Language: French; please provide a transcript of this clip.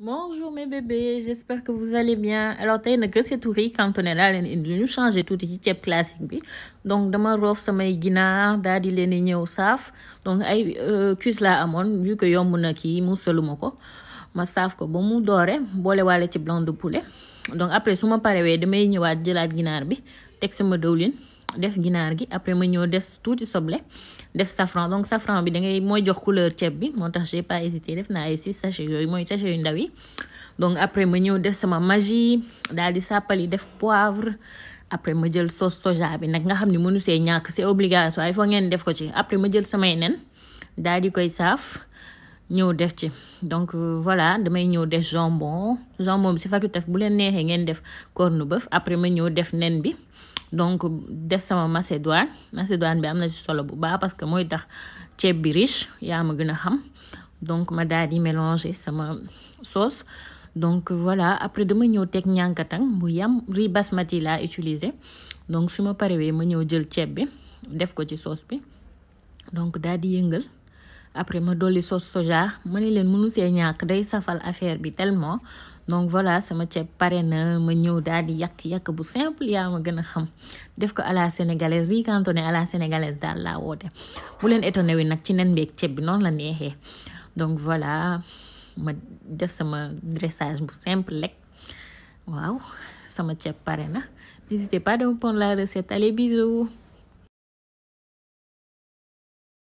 Bonjour mes bébés, j'espère que vous allez bien. Alors tey nag recette riz cantonais là leen indi nous tout classique donc dama roof samay ginaar guinard. di je donc ay euh, cuisse laa vu que na ma ko ba mu je suis blanc de poulet donc après je suis damay suis def ginaar gi après ma ñëw def tuuti soble def safran donc safran bi da ngay mooy jox couleur ceeb bi moo tax j'ai pas hésité def naa ay si sachets yooyu mooy sachet yu ndaw yi donc après ma ñëw def sama magie daal di sàppali def poivre après ma jël sauce soja bi nag nga xam ne mënu see ñàkk c'est obligatoire il faut ngeen def ko ci après ma jël samay nen daal di koy saaf ñëw def ci donc euh, voilà damay ñëw def jambon jambon bi si faculté bu leen neexee ngeen def corned beef après ma ñëw def nen bi donc def sama macédoine macédoine bi am na ci solo bu baax parce que mooy tax ceeb bi riche yaa ma gën a xam donc ma daal di mélanger sama sauce donc voilà après dama ñëw teg ñànkatang mu yam riz basmati laa utiliser donc su ma parewee ma ñëw jël ceeb bi def ko ci sauce bi donc daal di yëngal après ma dolli sauce soja ma ne leen je see day safal affaire bi tellement donc voilà sama ceeb paréna ma di simple ya ma xam def ko à la sénégalaise riz à la sénégalaise daal la bu len étonné wi ci nen donc voilà ma def sama dressage simple Waouh. waaw sama fait n'hésitez pas de me prendre la recette allez bisous